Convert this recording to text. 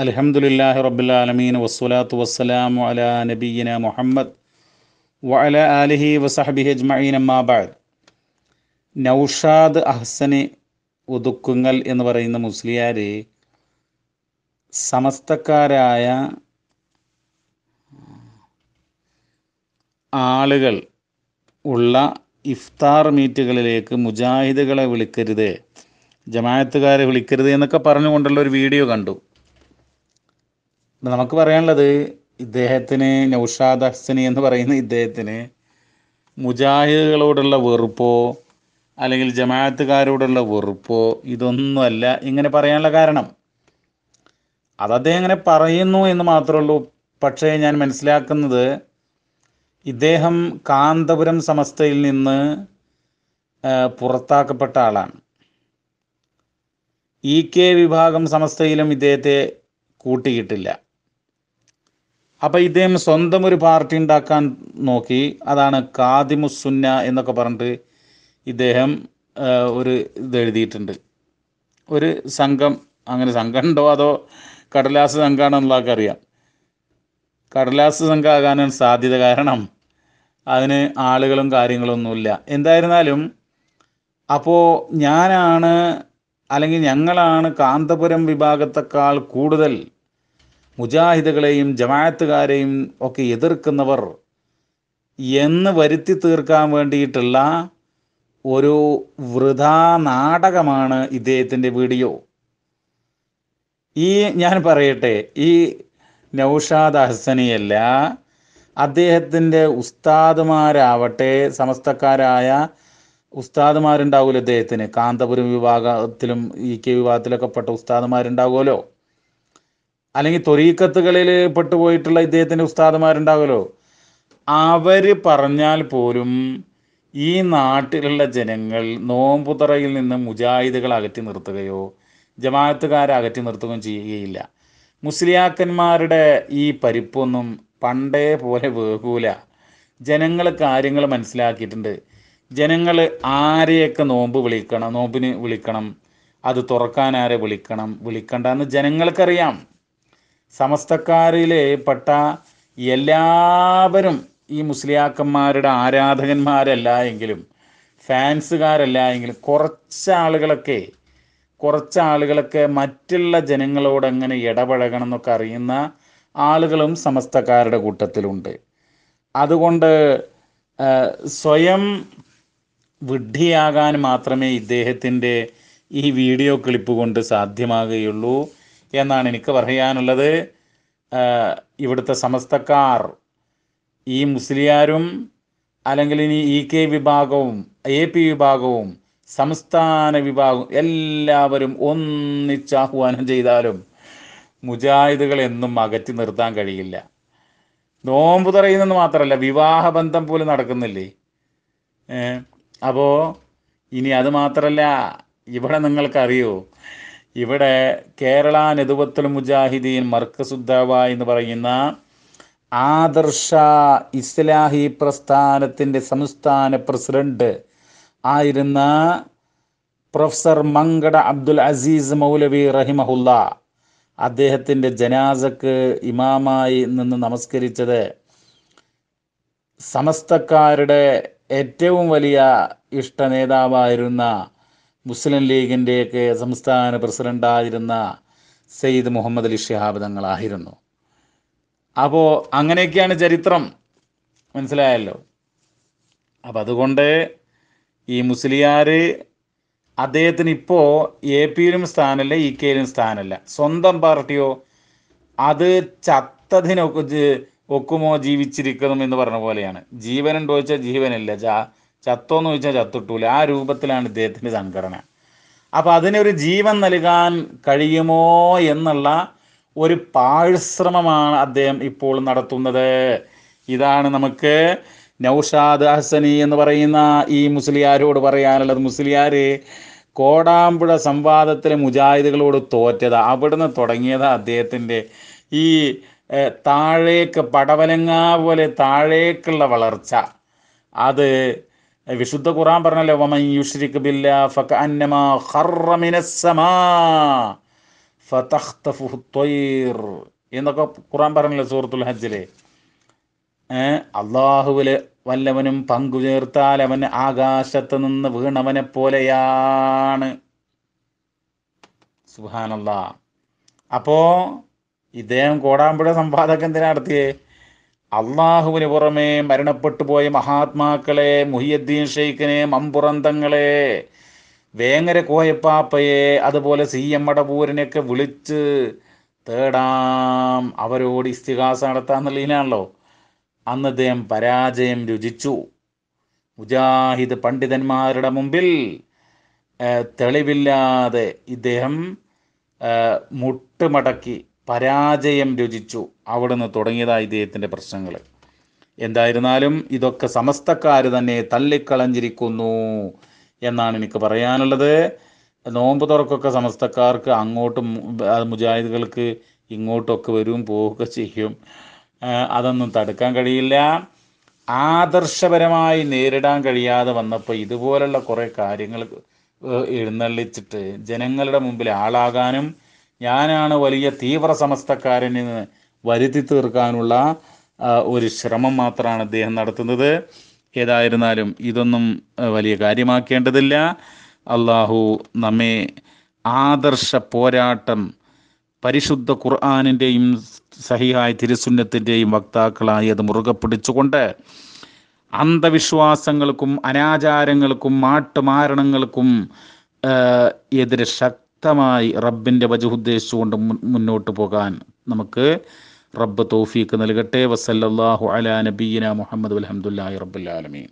അലഹമുല്ലാഹി റബുലാലമീൻ വസ്സലാത്തു വസ്സലാം അല നബീന മുഹമ്മദ് വഅല ആലിഹി വസഹബി അജ്മീൻ അമ്മാബാദ് നൗഷാദ് അഹ്സനെ ഒതുക്കുങ്ങൽ എന്ന് പറയുന്ന മുസ്ലിയാരെ സമസ്തക്കാരായ ആളുകൾ ഉള്ള ഇഫ്താർ മീറ്റുകളിലേക്ക് മുജാഹിദുകളെ വിളിക്കരുത് ജമായത്തുകാരെ വിളിക്കരുത് എന്നൊക്കെ പറഞ്ഞുകൊണ്ടുള്ള ഒരു വീഡിയോ കണ്ടു നമുക്ക് പറയാനുള്ളത് ഇദ്ദേഹത്തിന് നൗഷാദ് ഹസ്സനി എന്ന് പറയുന്ന ഇദ്ദേഹത്തിന് മുജാഹിദുകളോടുള്ള വെറുപ്പോ അല്ലെങ്കിൽ ജമാഅത്തുകാരോടുള്ള വെറുപ്പോ ഇതൊന്നുമല്ല ഇങ്ങനെ പറയാനുള്ള കാരണം അത് അദ്ദേഹം ഇങ്ങനെ പറയുന്നു എന്ന് മാത്രമേ ഉള്ളൂ പക്ഷേ ഞാൻ മനസ്സിലാക്കുന്നത് ഇദ്ദേഹം കാന്തപുരം സമസ്തയിൽ നിന്ന് പുറത്താക്കപ്പെട്ട ആളാണ് ഇ കെ വിഭാഗം സമസ്തയിലും ഇദ്ദേഹത്തെ കൂട്ടിയിട്ടില്ല അപ്പോൾ ഇദ്ദേഹം സ്വന്തം ഒരു പാർട്ടി ഉണ്ടാക്കാൻ നോക്കി അതാണ് കാദിമുസുന്ന എന്നൊക്കെ പറഞ്ഞിട്ട് ഇദ്ദേഹം ഒരു ഇത് എഴുതിയിട്ടുണ്ട് ഒരു സംഘം അങ്ങനെ സംഘം ഉണ്ടോ അതോ കടലാസ് സംഘമാണെന്നുള്ള ആൾക്കറിയാം കടലാസ് ആകാനാണ് സാധ്യത കാരണം അതിന് ആളുകളും കാര്യങ്ങളൊന്നുമില്ല എന്തായിരുന്നാലും അപ്പോൾ ഞാനാണ് അല്ലെങ്കിൽ ഞങ്ങളാണ് കാന്തപുരം വിഭാഗത്തെക്കാൾ കൂടുതൽ മുജാഹിദുകളെയും ജമാഅത്തുകാരെയും ഒക്കെ എതിർക്കുന്നവർ എന്ന് വരുത്തി തീർക്കാൻ വേണ്ടിയിട്ടുള്ള ഒരു വൃഥാ നാടകമാണ് ഇദ്ദേഹത്തിൻ്റെ വീഡിയോ ഈ ഞാൻ പറയട്ടെ ഈ നൗഷാദ് അഹ്സനിയല്ല അദ്ദേഹത്തിൻ്റെ ഉസ്താദുമാരാവട്ടെ സമസ്തക്കാരായ ഉസ്താദുമാരുണ്ടാവുമല്ലോ അദ്ദേഹത്തിന് കാന്തപുരം വിഭാഗത്തിലും ഇ കെ വിഭാഗത്തിലൊക്കെ പെട്ട ഉസ്താദുമാരുണ്ടാവുമല്ലോ അല്ലെങ്കിൽ തൊരീക്കത്തുകളിൽ പെട്ടുപോയിട്ടുള്ള ഇദ്ദേഹത്തിൻ്റെ ഉസ്താദുമാരുണ്ടാകുമല്ലോ അവർ പറഞ്ഞാൽ പോലും ഈ നാട്ടിലുള്ള ജനങ്ങൾ നോമ്പുതറയിൽ നിന്ന് മുജാഹിദുകൾ അകറ്റി നിർത്തുകയോ ജമാഅത്തുകാരെ അകറ്റി നിർത്തുകയും ചെയ്യുകയില്ല മുസ്ലിയാക്കന്മാരുടെ ഈ പരിപ്പൊന്നും പണ്ടേ പോലെ വേകൂല ജനങ്ങൾ കാര്യങ്ങൾ മനസ്സിലാക്കിയിട്ടുണ്ട് ജനങ്ങൾ ആരെയൊക്കെ നോമ്പ് വിളിക്കണം നോമ്പിന് വിളിക്കണം അത് തുറക്കാൻ ആരെ വിളിക്കണം വിളിക്കണ്ടെന്ന് ജനങ്ങൾക്കറിയാം സമസ്തക്കാരിലെ പെട്ട എല്ലാവരും ഈ മുസ്ലിയാക്കന്മാരുടെ ആരാധകന്മാരല്ല എങ്കിലും ഫാൻസുകാരല്ല എങ്കിലും കുറച്ച് ആളുകളൊക്കെ കുറച്ച് ആളുകളൊക്കെ മറ്റുള്ള ജനങ്ങളോട് എങ്ങനെ ഇടപഴകണം എന്നൊക്കെ അറിയുന്ന ആളുകളും സമസ്തക്കാരുടെ കൂട്ടത്തിലുണ്ട് അതുകൊണ്ട് സ്വയം വിഡ്ഢിയാകാൻ മാത്രമേ ഇദ്ദേഹത്തിൻ്റെ ഈ വീഡിയോ ക്ലിപ്പ് കൊണ്ട് സാധ്യമാകുകയുള്ളൂ എന്നാണ് എനിക്ക് പറയാനുള്ളത് ഇവിടുത്തെ സമസ്തക്കാർ ഈ മുസ്ലിയാരും അല്ലെങ്കിൽ ഇനി ഇ കെ വിഭാഗവും എ പി വിഭാഗവും സംസ്ഥാന വിഭാഗവും എല്ലാവരും ഒന്നിച്ചാഹ്വാനം ചെയ്താലും മുജാഹിദുകൾ എന്നും അകറ്റി നിർത്താൻ കഴിയില്ല നോമ്പ് തറയുന്നെന്ന് മാത്രമല്ല വിവാഹബന്ധം പോലും നടക്കുന്നില്ലേ അപ്പോൾ ഇനി അത് മാത്രമല്ല ഇവിടെ നിങ്ങൾക്കറിയോ ഇവിടെ കേരള നെതുവത്തുൽ മുജാഹിദീൻ മർക്കസുദ്ദാവ എന്ന് പറയുന്ന ആദർശ ഇസ്ലാഹി പ്രസ്ഥാനത്തിൻ്റെ സംസ്ഥാന പ്രസിഡന്റ് ആയിരുന്ന പ്രൊഫസർ മങ്കട അബ്ദുൽ അസീസ് മൗലവി റഹിമഹുല്ല അദ്ദേഹത്തിൻ്റെ ജനാസക്ക് ഇമാമായി നിന്ന് നമസ്കരിച്ചത് സമസ്തക്കാരുടെ ഏറ്റവും വലിയ ഇഷ്ട നേതാവായിരുന്ന മുസ്ലിം ലീഗിൻ്റെയൊക്കെ സംസ്ഥാന പ്രസിഡൻ്റായിരുന്ന സയ്യിദ് മുഹമ്മദ് അലി ഷിഹാബ് തങ്ങളായിരുന്നു അപ്പോൾ അങ്ങനെയൊക്കെയാണ് ചരിത്രം മനസ്സിലായല്ലോ അപ്പം അതുകൊണ്ട് ഈ മുസ്ലിയാർ അദ്ദേഹത്തിന് ഇപ്പോൾ എ പിയിലും സ്ഥാനമില്ല ഇ കെയിലും സ്ഥാനമില്ല സ്വന്തം പാർട്ടിയോ അത് ചത്തതിനൊക്കെ ഒക്കുമോ ജീവിച്ചിരിക്കണം എന്ന് പറഞ്ഞ പോലെയാണ് ജീവനുണ്ടോ വെച്ചാൽ ജീവനില്ല ചത്തോന്ന് ചോദിച്ചാൽ ചത്തിട്ടൂല ആ രൂപത്തിലാണ് ഇദ്ദേഹത്തിൻ്റെ സംഘടന അപ്പോൾ അതിനൊരു ജീവൻ നൽകാൻ കഴിയുമോ എന്നുള്ള ഒരു പാഴ്ശ്രമമാണ് അദ്ദേഹം ഇപ്പോൾ നടത്തുന്നത് ഇതാണ് നമുക്ക് നൗഷാദ് ഹസനി എന്ന് പറയുന്ന ഈ മുസ്ലിയാരോട് പറയാനുള്ളത് മുസ്ലിയാർ കോടാമ്പുഴ സംവാദത്തിലെ മുജാഹിദുകളോട് തോറ്റത് അവിടുന്ന് തുടങ്ങിയത് അദ്ദേഹത്തിൻ്റെ ഈ താഴേക്ക് പടവലങ്ങ പോലെ താഴേക്കുള്ള വളർച്ച അത് വിശുദ്ധ ഖുറാൻ പറഞ്ഞല്ലോ വമൻ യുഷ്രിക് ബില്ലാ ഫകഅന്നമാ ഖറ മിനസ് സമാ ഫതഖ്തഫുഹു എന്നൊക്കെ ഖുറാൻ പറഞ്ഞല്ലോ സൂറത്തുൽ ഹജ്ജിലെ അള്ളാഹുവില് വല്ലവനും പങ്കു ചേർത്താൽ അവൻ ആകാശത്ത് നിന്ന് വീണവനെ പോലെയാണ് സുഹാനല്ല അപ്പോ ഇദ്ദേഹം കോടാമ്പുഴ സംവാദകം എന്തിനാ നടത്തിയേ അള്ളാഹുവിന് പുറമെ മരണപ്പെട്ടു പോയ മഹാത്മാക്കളെ മുഹിയദ്ദീൻ ഷെയ്ഖിനെ മമ്പുറന്തങ്ങളെ വേങ്ങര കോയപ്പാപ്പയെ അതുപോലെ സി എം മടപൂരിനെയൊക്കെ വിളിച്ച് തേടാം അവരോട് ഇസ്തിഹാസ നടത്താന്നുള്ള ഇതിനാണല്ലോ അന്ന് അദ്ദേഹം പരാജയം രുചിച്ചു മുജാഹിദ് പണ്ഡിതന്മാരുടെ മുമ്പിൽ തെളിവില്ലാതെ ഇദ്ദേഹം മുട്ടുമടക്കി പരാജയം രുചിച്ചു അവിടുന്ന് തുടങ്ങിയതായി ഇദ്ദേഹത്തിൻ്റെ പ്രശ്നങ്ങൾ എന്തായിരുന്നാലും ഇതൊക്കെ സമസ്തക്കാർ തന്നെ തള്ളിക്കളഞ്ഞിരിക്കുന്നു എന്നാണ് എനിക്ക് പറയാനുള്ളത് നോമ്പ് തുറക്കൊക്കെ സമസ്തക്കാർക്ക് അങ്ങോട്ടും മുജാഹിദുകൾക്ക് ഇങ്ങോട്ടൊക്കെ വരും പോവുകയൊക്കെ ചെയ്യും അതൊന്നും തടുക്കാൻ കഴിയില്ല ആദർശപരമായി നേരിടാൻ കഴിയാതെ വന്നപ്പോൾ ഇതുപോലുള്ള കുറേ കാര്യങ്ങൾ എഴുന്നള്ളിച്ചിട്ട് ജനങ്ങളുടെ മുമ്പിൽ ആളാകാനും ഞാനാണ് വലിയ തീവ്ര സമസ്തക്കാരനെന്ന് വരുത്തി തീർക്കാനുള്ള ഒരു ശ്രമം മാത്രമാണ് അദ്ദേഹം നടത്തുന്നത് ഏതായിരുന്നാലും ഇതൊന്നും വലിയ കാര്യമാക്കേണ്ടതില്ല അള്ളാഹു നമ്മെ ആദർശ പോരാട്ടം പരിശുദ്ധ ഖുർആാനിൻ്റെയും സഹിഹായ തിരുസുന്നത്തിൻ്റെയും വക്താക്കളായി അത് മുറുകെ പിടിച്ചുകൊണ്ട് അന്ധവിശ്വാസങ്ങൾക്കും അനാചാരങ്ങൾക്കും മാട്ടുമാരണങ്ങൾക്കും എതിരെ ശക്തി വ്യക്തമായി റബ്ബിൻ്റെ ഉദ്ദേശിച്ചുകൊണ്ട് മുന്നോട്ട് പോകാൻ നമുക്ക് റബ്ബ് തോഫീക്ക് നൽകട്ടെ വസല്ലാഹു അല നബീന മുഹമ്മദ് അലഹമുല്ലാ റബ്ബുലാലമീൻ